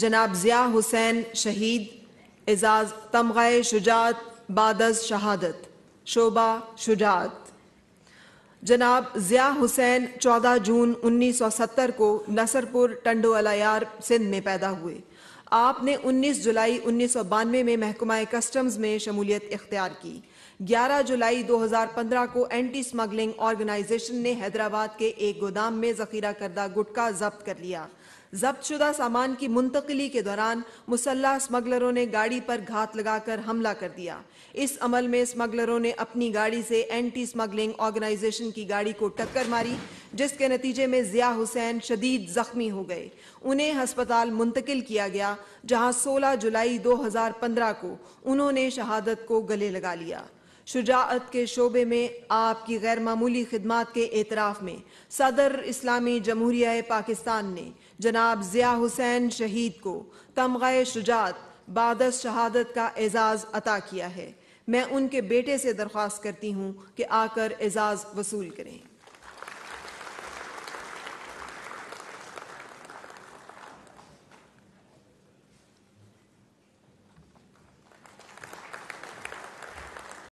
जनाब ज़िया हुसैन शहीद एजाज़ तमगा शुजात बादस शहादत शोबा शुजात जनाब ज़िया हुसैन 14 जून 1970 को नसरपुर टंडो अलायार सिंध में पैदा हुए आपने 19 जुलाई उन्नीस में महकमा कस्टम्स में शमूलियत इख्तियार की 11 जुलाई 2015 को एंटी स्मगलिंग ऑर्गेनाइजेशन ने हैदराबाद के एक गोदाम में जखीरा करदा गुटका जब्त कर लिया जब्त शुदा सामान की मुंतकली के दौरान मुसल्ला स्मगलरों ने गाड़ी पर घात लगाकर हमला कर दिया इस अमल में स्मगलरों ने अपनी गाड़ी से एंटी स्मगलिंग ऑर्गेनाइजेशन की गाड़ी को टक्कर मारी जिसके नतीजे में जिया हुसैन शदीद जख्मी हो गए उन्हें हस्पताल मुंतकिल किया गया जहां 16 जुलाई 2015 को उन्होंने शहादत को गले लगा लिया शुजात के शोबे में आपकी गैर मामूली खिदमत के एतराफ़ में सदर इस्लामी जमहूरिया पाकिस्तान ने जनाब ज़िया हुसैन शहीद को तमग़ शुजात बादस शहादत का एजाज़ अता किया है मैं उनके बेटे से दरख्वास्त करती हूँ कि आकर एजाज़ वसूल करें